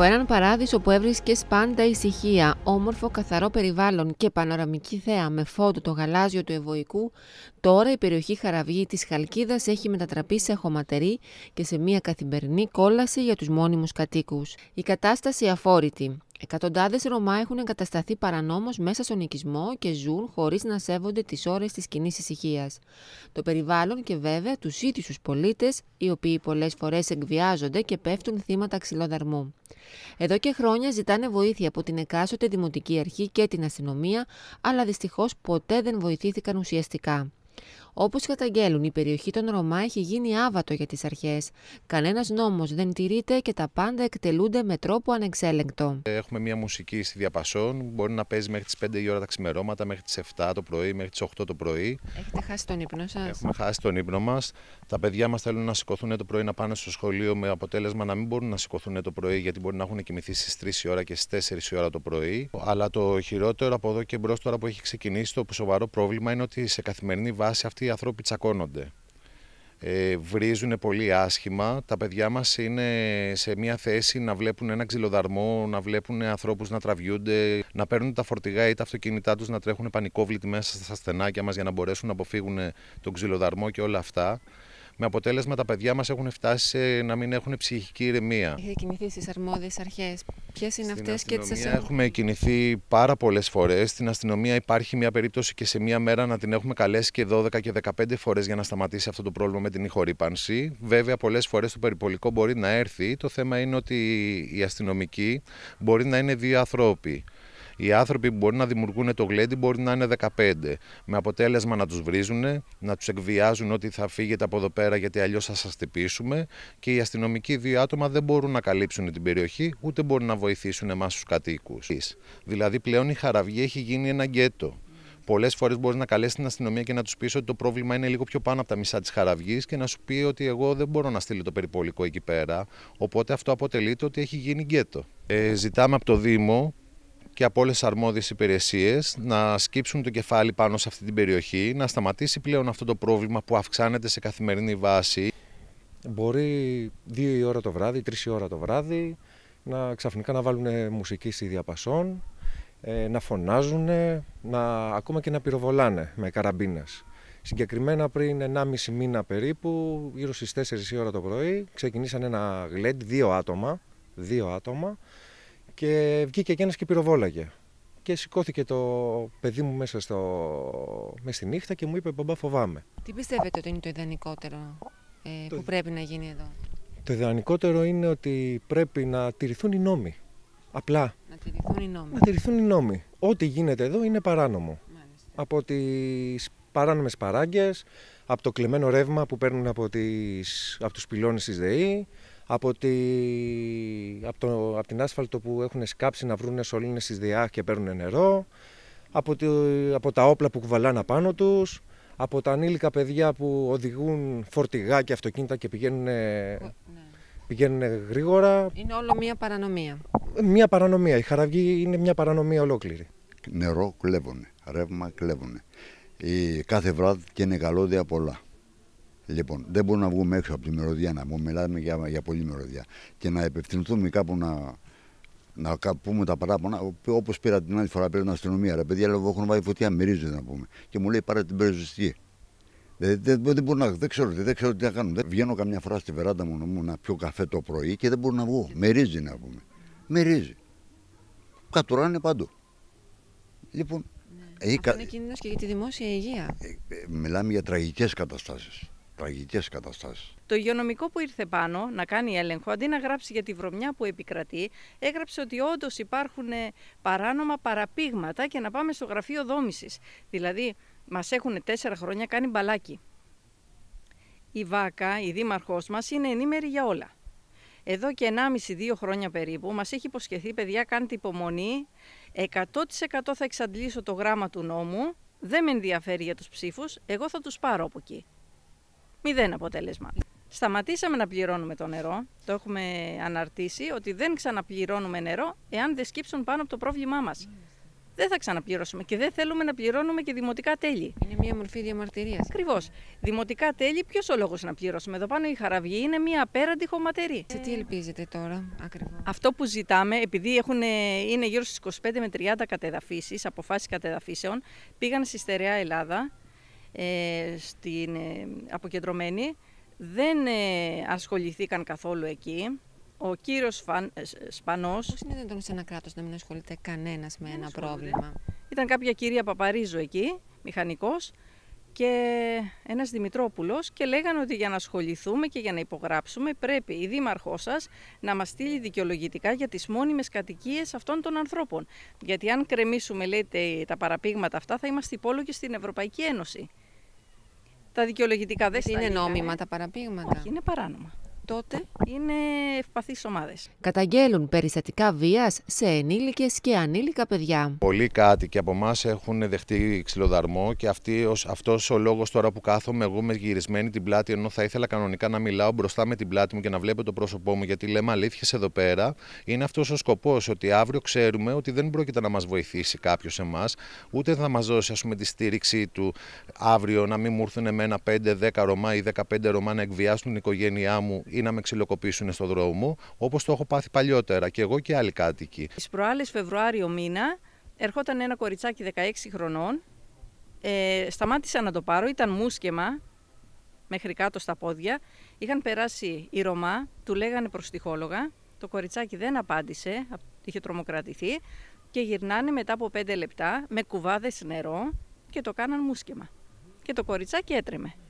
Από έναν παράδεισο που έβρισκες πάντα ησυχία, όμορφο καθαρό περιβάλλον και πανοραμική θέα με φώτο το γαλάζιο του Εβοϊκού, τώρα η περιοχή Χαραυγή της Χαλκίδας έχει μετατραπεί σε χωματερή και σε μια καθημερινή κόλαση για τους μόνιμους κατοίκους. Η κατάσταση αφόρητη. Εκατοντάδες Ρωμά έχουν εγκατασταθεί παρανόμως μέσα στον οικισμό και ζουν χωρίς να σέβονται τις ώρες της κοινής ησυχίας. Το περιβάλλον και βέβαια τους ίδιους τους πολίτες, οι οποίοι πολλές φορές εκβιάζονται και πέφτουν θύματα ξυλοδαρμού. Εδώ και χρόνια ζητάνε βοήθεια από την εκάστοτε Δημοτική Αρχή και την αστυνομία, αλλά δυστυχώς ποτέ δεν βοηθήθηκαν ουσιαστικά. Όπως καταγγέλουν, η περιοχή των Ρωμά έχει γίνει άβατο για τις αρχές. Κανένας νόμος δεν τηρείται και τα πάντα εκτελούνται με τρόπο ανεξέλεγκτο. Ε, έχουμε μια μουσική στη Διαπασόν, μπορεί να παίζει μέχρι τις 5 η ώρα τα ξημερώματα, μέχρι τις 7 το πρωί, μέχρι τις 8 το πρωί. Έχετε χάσει τον ύπνο σας. Έχουμε χάσει τον ύπνο μας. Τα παιδιά μας θέλουν να σηκωθούν το πρωί να πάνε στο σχολείο με αποτέλεσμα να μην μπορούν να σηκωθούν το πρωί γιατί μπορεί να έχουν κοιμηθεί στις 3 η ώρα και στις 4 η ώρα το πρωί. Αλλά το χειρότερο από εδώ και μπρος τώρα που έχει ξεκινήσει το σοβαρό πρόβλημα είναι ότι σε καθημερινή βάση αυτή οι άνθρωποι τσακώνονται. Ε, βρίζουν πολύ άσχημα. Τα παιδιά μας είναι σε μια θέση να βλέπουν ένα ξυλοδαρμό, να βλέπουν ανθρώπους να τραβιούνται, να παίρνουν τα φορτηγά ή τα αυτοκίνητά τους, να τρέχουν πανικόβλητοι μέσα στα στενάκια μας για να μπορέσουν να αποφύγουν τον ξυλοδαρμό και όλα αυτά. Με αποτέλεσμα τα παιδιά μας έχουν φτάσει σε να μην έχουν ψυχική ηρεμία. Έχετε κινηθεί στις αρμόδιες αρχές. Ποιες είναι αυτές και τις Έχουμε κινηθεί πάρα πολλές φορές. Στην αστυνομία υπάρχει μια περίπτωση και σε μια μέρα να την έχουμε καλέσει και 12 και 15 φορές για να σταματήσει αυτό το πρόβλημα με την ηχορύπανση. Βέβαια, πολλές φορές το περιπολικό μπορεί να έρθει. Το θέμα είναι ότι οι αστυνομικοί μπορεί να είναι δύο άνθρωποι. Οι άνθρωποι που μπορεί να δημιουργούν το γλέντι μπορεί να είναι 15. Με αποτέλεσμα να τους βρίζουν, να τους εκβιάζουν ότι θα φύγετε από εδώ πέρα γιατί αλλιώς θα σας τυπήσουμε και οι αστυνομικοί δύο άτομα δεν μπορούν να καλύψουν την περιοχή ούτε μπορούν να βοηθήσουν εμάς τους κατοίκους. Δηλαδή πλέον η χαραυγή έχει γίνει ένα γκέτο. Πολλές φορές μπορείς να καλέσεις την αστυνομία και να τους πεις ότι το πρόβλημα είναι λίγο πιο πάνω από τα μισά της χαραυγής και να σου πει ότι εγώ δεν μπορώ να στείλω το περιπολικό εκεί πέρα. Οπότε αυτό αποτελείται ότι έχει γίνει γκέτο. Ε, ζητάμε από το Δήμο και από όλες τις αρμόδιες υπηρεσίες να σκύψουν το κεφάλι πάνω σε αυτή την περιοχή, να σταματήσει πλέον αυτό το πρόβλημα που αυξάνεται σε καθημερινή βάση. Μπορεί δύο ώρα το βράδυ, τρεις ώρα το βράδυ, να ξαφνικά να βάλουν μουσική στη διαπασόν, ε, να φωνάζουν, να, ακόμα και να πυροβολάνε με καραμπίνες. Συγκεκριμένα πριν 1,5 μήνα περίπου, γύρω στις 4 η ώρα το πρωί, ξεκινήσαν ένα γλέντ, δύο άτομα, δύο άτομα και βγήκε και ένας και πυροβόλαγε. Και σηκώθηκε το παιδί μου μέσα, στο... στη νύχτα και μου είπε «Μπαμπά φοβάμαι». Τι πιστεύετε ότι είναι το ιδανικότερο ε, που πρέπει να γίνει εδώ. Το ιδανικότερο είναι ότι πρέπει να τηρηθούν οι νόμοι. Απλά. Να τηρηθούν οι νόμοι. Να τηρηθούν οι νόμοι. Ό,τι γίνεται εδώ είναι παράνομο. Μάλιστα. Από τις παράνομες παράγκες, από το κλεμμένο ρεύμα που παίρνουν από, τις, από τους ΔΕΗ, από, τη, από, το, από την άσφαλτο που έχουν σκάψει να βρουν σωλήνες στις ΔΙΑΧ και παίρνουν νερό, από, τη, από τα όπλα που κουβαλάνε πάνω τους, από τα ανήλικα παιδιά που οδηγούν φορτηγά και αυτοκίνητα και πηγαίνουν, ναι. γρήγορα. Είναι όλο μία παρανομία. Μία παρανομία. Η χαραυγή είναι μία παρανομία ολόκληρη. Νερό κλέβουνε, ρεύμα κλέβουνε. κάθε βράδυ και είναι καλώδια πολλά. Λοιπόν, δεν μπορούμε να βγούμε έξω από τη μεροδιά να πούμε, μιλάμε για, για πολλή μεροδιά. Και να επευθυνθούμε κάπου να, να πούμε τα παράπονα, όπως πήρα την άλλη φορά πήρα την αστυνομία. Ρε παιδιά, λέω, έχουν βάλει φωτιά, μυρίζουν να πούμε. Και μου λέει, πάρε την περιοριστική. Δεν, δεν, δεν, να, δεν, ξέρω, δεν ξέρω τι να κάνω. Δεν, βγαίνω καμιά φορά στη βεράντα μου, να πιω καφέ το πρωί και δεν μπορώ να βγω. Μυρίζει να πούμε. Μυρίζει. Κατουράνε παντού. Λοιπόν. Ναι. Ε, Αυτό είναι κίνδυνος και για τη δημόσια υγεία. Ε, ε, μιλάμε για τραγικές καταστάσεις τραγικές καταστάσεις. Το υγειονομικό που ήρθε πάνω να κάνει έλεγχο, αντί να γράψει για τη βρωμιά που επικρατεί, έγραψε ότι όντως υπάρχουν ε, παράνομα παραπήγματα και να πάμε στο γραφείο δόμησης. Δηλαδή, μας έχουν τέσσερα χρόνια κάνει μπαλάκι. Η Βάκα, η δήμαρχός μας είναι ενήμερη για όλα. Εδώ και 1,5-2 χρόνια περίπου μας έχει υποσχεθεί, παιδιά, κάντε υπομονή, 100% θα εξαντλήσω το γράμμα του νόμου, δεν με ενδιαφέρει για τους ψήφους, εγώ θα τους πάρω από εκεί. Μηδέν αποτέλεσμα. Σταματήσαμε να πληρώνουμε το νερό. Το έχουμε αναρτήσει ότι δεν ξαναπληρώνουμε νερό εάν δεν σκύψουν πάνω από το πρόβλημά μας. Δεν θα ξαναπληρώσουμε και δεν θέλουμε να πληρώνουμε και δημοτικά τέλη. Είναι μια μορφή διαμαρτυρίας. Ακριβώς. Δημοτικά τέλη, ποιος ο λόγος να πληρώσουμε. Εδώ πάνω η χαραυγή είναι μια απέραντη χωματερή. Σε τι ελπίζετε τώρα, ακριβώς. Αυτό που ζητάμε, επειδή έχουν, είναι γύρω στις 25 με 30 κατεδαφίσεις, αποφάσεις κατεδαφίσεων, πήγαν στη στερεά Ελλάδα ε, στην ε, αποκεντρωμένη δεν ε, ασχοληθήκαν καθόλου εκεί. Ο κύριος Φαν, Σπανός... Πώς είναι δυνατόν σε ένα κράτος να μην ασχολείται κανένας με ένα πρόβλημα. Ήταν κάποια κυρία Παπαρίζου εκεί, μηχανικός, και ένας Δημητρόπουλος και λέγανε ότι για να ασχοληθούμε και για να υπογράψουμε πρέπει η δήμαρχός σας να μας στείλει δικαιολογητικά για τις μόνιμες κατοικίες αυτών των ανθρώπων. Γιατί αν κρεμίσουμε λέτε τα παραπήγματα αυτά θα είμαστε υπόλογοι στην Ευρωπαϊκή Ένωση τα δικαιολογητικά δεν είναι νόμιμα τα παραπήγματα. Όχι, είναι παράνομα τότε είναι ευπαθείς ομάδες. Καταγγέλουν περιστατικά βίας σε ενήλικες και ανήλικα παιδιά. Πολλοί κάτοικοι από εμάς έχουν δεχτεί ξυλοδαρμό και αυτός ο λόγος τώρα που κάθομαι εγώ με γυρισμένη την πλάτη ενώ θα ήθελα κανονικά να μιλάω μπροστά με την πλάτη μου και να βλέπω το πρόσωπό μου γιατί λέμε αλήθειες εδώ πέρα είναι αυτός ο σκοπός ότι αύριο ξέρουμε ότι δεν πρόκειται να μας βοηθήσει κάποιος εμάς, ούτε θα μας δώσει πούμε, τη στήριξή του αύριο να μην μου έρθουν εμένα 5-10 Ρωμά ή 15 Ρωμά να εκβιάσουν την οικογένειά μου ή να με ξυλοκοπήσουν στον δρόμο, όπως το έχω πάθει παλιότερα και εγώ και άλλοι κάτοικοι. Στις προάλλες Φεβρουάριο μήνα ερχόταν ένα κοριτσάκι 16 χρονών. Ε, σταμάτησα να το πάρω, ήταν μουσκεμα μέχρι κάτω στα πόδια. Είχαν περάσει οι Ρωμά, του λέγανε προστιχόλογα. Το κοριτσάκι δεν απάντησε, είχε τρομοκρατηθεί και γυρνάνε μετά από 5 λεπτά με κουβάδες νερό και το κάναν μουσκεμα. Και το κοριτσάκι έτρεμε.